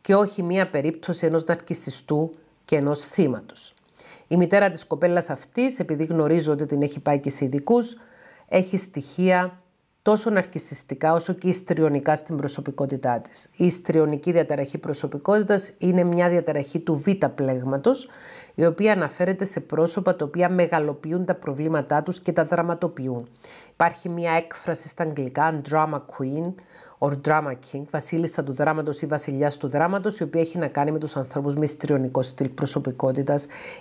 και όχι μία περίπτωση ενός ναρκισιστού και ενός θύματος. Η μητέρα της κοπέλας αυτής, επειδή γνωρίζω ότι την έχει πάει και σε ειδικούς, έχει στοιχεία τόσο ναρκιστικά όσο και ιστριονικά στην προσωπικότητά της. Η ιστριονική διαταραχή προσωπικότητας είναι μια διαταραχή του β πλέγματος, η οποία αναφέρεται σε πρόσωπα τα οποία μεγαλοποιούν τα προβλήματά τους και τα δραματοποιούν. Υπάρχει μια έκφραση στα αγγλικά, drama queen, or drama king, βασίλισσα του δράματος ή βασιλιάς του δράματος, η οποία έχει να κάνει με τους ανθρώπους με ιστριονικό στυλ προσωπικότητας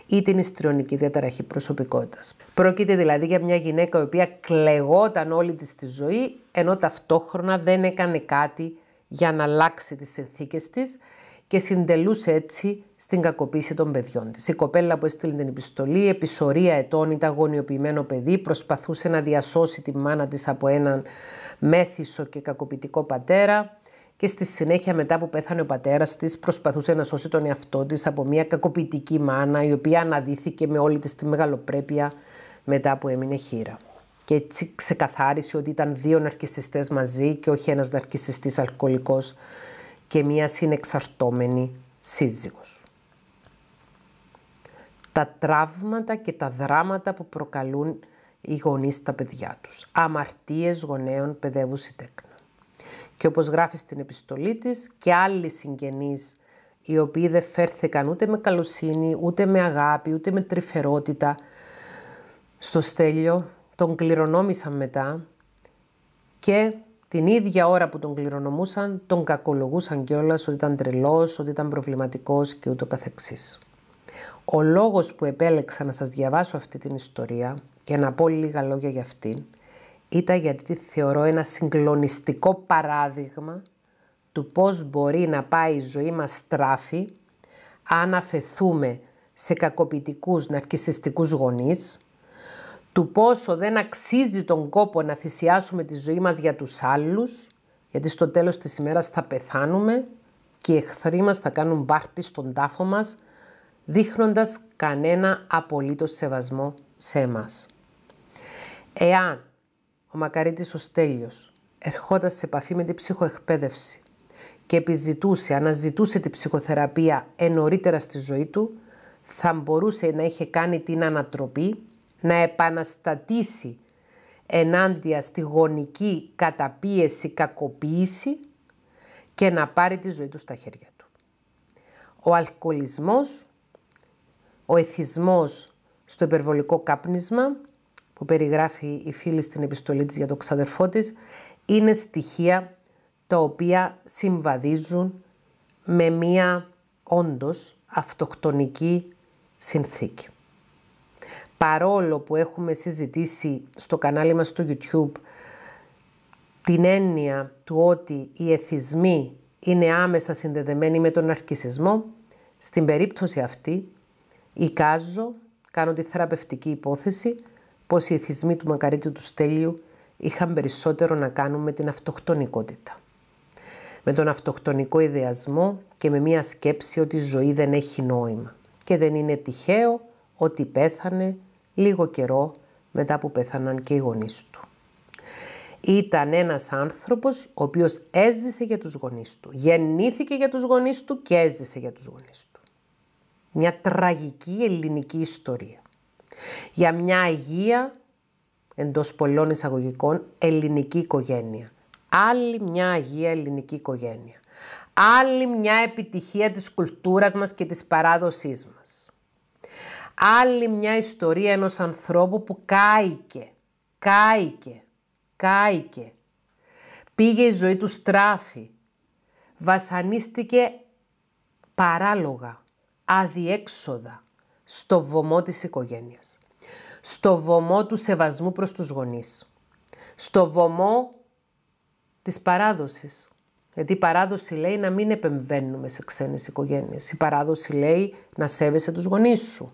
ή την ιστριονική διαταραχή προσωπικότητας. Πρόκειται δηλαδή για μια γυναίκα η οποία κλεγόταν όλη της τη ζωή, ενώ ταυτόχρονα δεν έκανε κάτι για να αλλάξει τις συνθήκες της και συντελούσε έτσι στην κακοποίηση των παιδιών της. Η κοπέλα που έστειλε την επιστολή, επισορία ετών, ήταν αγωνιοποιημένο παιδί, προσπαθούσε να διασώσει τη μάνα της από έναν Μέθυσο και κακοποιητικό πατέρα και στη συνέχεια μετά που πέθανε ο πατέρας της προσπαθούσε να σώσει τον εαυτό της από μια κακοποιητική μάνα η οποία αναδύθηκε με όλη της τη μεγαλοπρέπεια μετά που έμεινε χείρα. Και έτσι ξεκαθάρισε ότι ήταν δύο ναρκισιστές μαζί και όχι ένας ναρκισιστής αλκοολικός και μια συνεξαρτώμενη σύζυγος. Τα τραύματα και τα δράματα που προκαλούν οι γονείς τα παιδιά τους. Αμαρτίες γονέων παιδεύουση τέκνα. Και όπως γράφει στην επιστολή της και άλλοι συγγενείς οι οποίοι δεν φέρθηκαν ούτε με καλοσύνη, ούτε με αγάπη, ούτε με τρυφερότητα στο στέλιο, τον κληρονόμησαν μετά και την ίδια ώρα που τον κληρονομούσαν, τον κακολογούσαν κιόλας ότι ήταν τρελός, ότι ήταν προβληματικός και ούτω καθεξής. Ο λόγος που επέλεξα να σας διαβάσω αυτή την ιστορία και να πω λίγα λόγια για αυτήν, ήταν γιατί τη θεωρώ ένα συγκλονιστικό παράδειγμα του πώς μπορεί να πάει η ζωή μας στράφη αν αφαιθούμε σε κακοποιητικούς ναρκισιστικούς γονείς, του πόσο δεν αξίζει τον κόπο να θυσιάσουμε τη ζωή μας για τους άλλους, γιατί στο τέλος της ημέρας θα πεθάνουμε και οι εχθροί μας θα κάνουν πάρτι στον τάφο μας, δείχνοντας κανένα απολύτως σεβασμό σε εμάς. Εάν ο Μακαρίτης ο Στέλιος ερχόταν σε επαφή με την ψυχοεκπαίδευση και επιζητούσε, αναζητούσε την ψυχοθεραπεία ενωρίτερα στη ζωή του, θα μπορούσε να είχε κάνει την ανατροπή, να επαναστατήσει ενάντια στη γονική καταπίεση, κακοποίηση και να πάρει τη ζωή του στα χέρια του. Ο αλκοολισμός, ο εθισμός στο υπερβολικό κάπνισμα που περιγράφει η φίλη στην επιστολή της για τον ξαδερφό της, είναι στοιχεία τα οποία συμβαδίζουν με μία όντως αυτοκτονική συνθήκη. Παρόλο που έχουμε συζητήσει στο κανάλι μας στο YouTube την έννοια του ότι οι εθισμοί είναι άμεσα συνδεδεμένοι με τον αρκισισμό, στην περίπτωση αυτή εικάζω, κάνω τη θεραπευτική υπόθεση, πως οι εθισμοί του Μακαρίτη του Στέλιου είχαν περισσότερο να κάνουν με την αυτοκτονικότητα. Με τον αυτοκτονικό ιδεασμό και με μία σκέψη ότι η ζωή δεν έχει νόημα και δεν είναι τυχαίο ότι πέθανε λίγο καιρό μετά που πέθαναν και οι γονείς του. Ήταν ένας άνθρωπος ο οποίος έζησε για τους γονείς του. Γεννήθηκε για τους γονείς του και έζησε για τους γονείς του. Μια τραγική ελληνική ιστορία για μια υγεία, εντός πολλών εισαγωγικών, ελληνική οικογένεια. Άλλη μια αγία ελληνική οικογένεια. Άλλη μια επιτυχία της κουλτούρας μας και της παράδοσής μας. Άλλη μια ιστορία ενός ανθρώπου που κάηκε, κάηκε, κάηκε. Πήγε η ζωή του στράφη. Βασανίστηκε παράλογα, αδιέξοδα στο βωμό της οικογένειας, στο βωμό του σεβασμού προς τους γονείς, στο βωμό της παράδοσης. Γιατί η παράδοση λέει να μην επεμβαίνουμε σε ξένες οικογένειες. Η παράδοση λέει να σέβεσαι τους γονείς σου.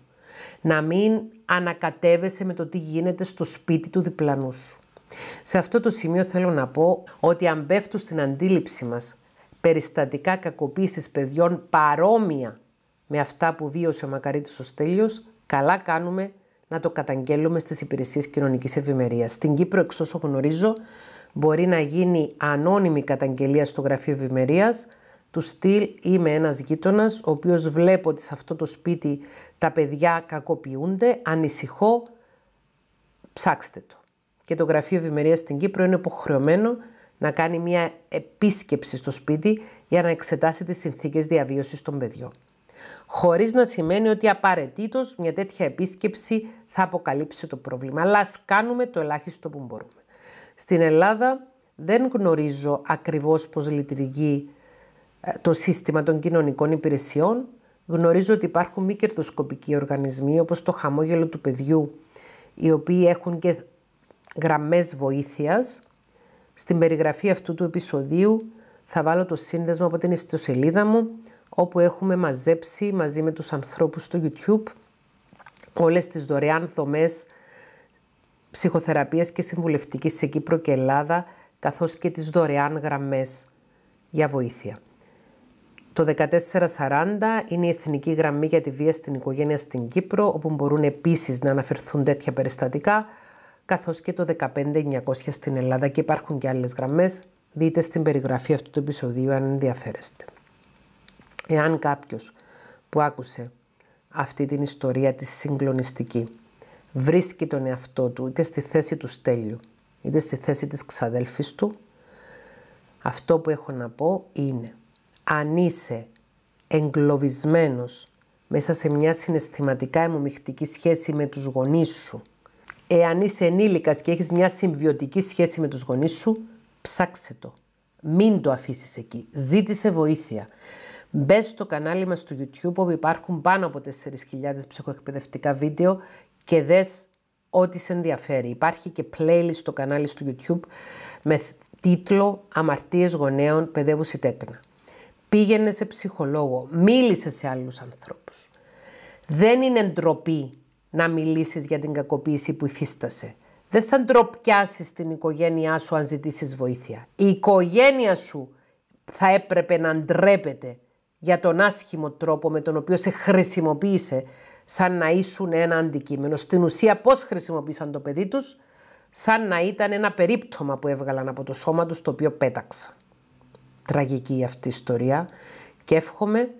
Να μην ανακατεύεσαι με το τι γίνεται στο σπίτι του διπλανού σου. Σε αυτό το σημείο θέλω να πω ότι αν πέφτουν στην αντίληψη μας περιστατικά κακοποίησης παιδιών παρόμοια με αυτά που βίωσε ο μακαρίτης ο Στέλιος, καλά κάνουμε να το καταγγέλουμε στις υπηρεσίες κοινωνικής ευημερίας. Στην Κύπρο, εξ όσο γνωρίζω, μπορεί να γίνει ανώνυμη καταγγελία στο Γραφείο Ευημερίας, του στυλ είμαι ένας γείτονας, ο οποίος βλέπω ότι σε αυτό το σπίτι τα παιδιά κακοποιούνται, ανησυχώ, ψάξτε το. Και το Γραφείο Ευημερίας στην Κύπρο είναι υποχρεωμένο να κάνει μια επίσκεψη στο σπίτι για να εξετάσει τις συνθήκες διαβίωσης των παιδιών χωρίς να σημαίνει ότι απαραίτητος μια τέτοια επίσκεψη θα αποκαλύψει το πρόβλημα, αλλά ας κάνουμε το ελάχιστο που μπορούμε. Στην Ελλάδα δεν γνωρίζω ακριβώς πώς λειτουργεί ε, το σύστημα των κοινωνικών υπηρεσιών. Γνωρίζω ότι υπάρχουν μη κερδοσκοπικοί οργανισμοί όπως το χαμόγελο του παιδιού, οι οποίοι έχουν και γραμμές βοήθειας. Στην περιγραφή αυτού του επεισοδίου θα βάλω το σύνδεσμο από την ιστοσελίδα μου, όπου έχουμε μαζέψει μαζί με τους ανθρώπους στο YouTube όλες τις δωρεάν δομές ψυχοθεραπείας και συμβουλευτικής σε Κύπρο και Ελλάδα, καθώς και τις δωρεάν γραμμές για βοήθεια. Το 1440 είναι η εθνική γραμμή για τη βία στην οικογένεια στην Κύπρο, όπου μπορούν επίσης να αναφερθούν τέτοια περιστατικά, καθώς και το 15900 στην Ελλάδα και υπάρχουν και άλλες γραμμές. Δείτε στην περιγραφή αυτού του επεισοδίου αν ενδιαφέρεστε. Εάν κάποιος που άκουσε αυτή την ιστορία της συγκλονιστική βρίσκει τον εαυτό του είτε στη θέση του Στέλιου είτε στη θέση της ξαδέλφης του, αυτό που έχω να πω είναι αν είσαι εγκλωβισμένος μέσα σε μια συναισθηματικά αιμομιχτική σχέση με τους γονείς σου, εάν είσαι ενήλικας και έχεις μια συμβιωτική σχέση με τους γονείς σου, ψάξε το. Μην το αφήσεις εκεί. Ζήτησε βοήθεια. Μπε στο κανάλι μας στο YouTube όπου υπάρχουν πάνω από 4.000 ψυχοεκπαιδευτικά βίντεο και δες ό,τι σε ενδιαφέρει. Υπάρχει και playlist στο κανάλι στο YouTube με τίτλο «Αμαρτίες γονέων παιδεύουσι τέκνα». Πήγαινε σε ψυχολόγο, μίλησε σε άλλους ανθρώπους. Δεν είναι ντροπή να μιλήσεις για την κακοποίηση που υφίστασε. Δεν θα ντροπιάσεις την οικογένειά σου αν ζητήσεις βοήθεια. Η οικογένεια σου θα έπρεπε να ντρέπεται για τον άσχημο τρόπο με τον οποίο σε χρησιμοποίησε σαν να ήσουν ένα αντικείμενο. Στην ουσία πώς χρησιμοποίησαν το παιδί τους, σαν να ήταν ένα περίπτωμα που έβγαλαν από το σώμα τους το οποίο πέταξα. Τραγική αυτή η ιστορία και εύχομαι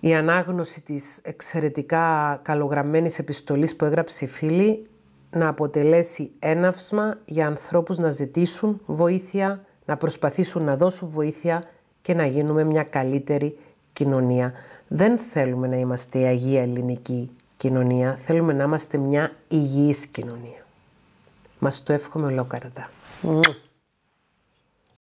η ανάγνωση της εξαιρετικά καλογραμμένης επιστολής που έγραψε η φίλη να αποτελέσει έναυσμα για ανθρώπους να ζητήσουν βοήθεια, να προσπαθήσουν να δώσουν βοήθεια και να γίνουμε μια καλύτερη κοινωνία. Δεν θέλουμε να είμαστε η Αγία Ελληνική κοινωνία, θέλουμε να είμαστε μια υγιής κοινωνία. Μας το εύχομαι ολόκαρδα.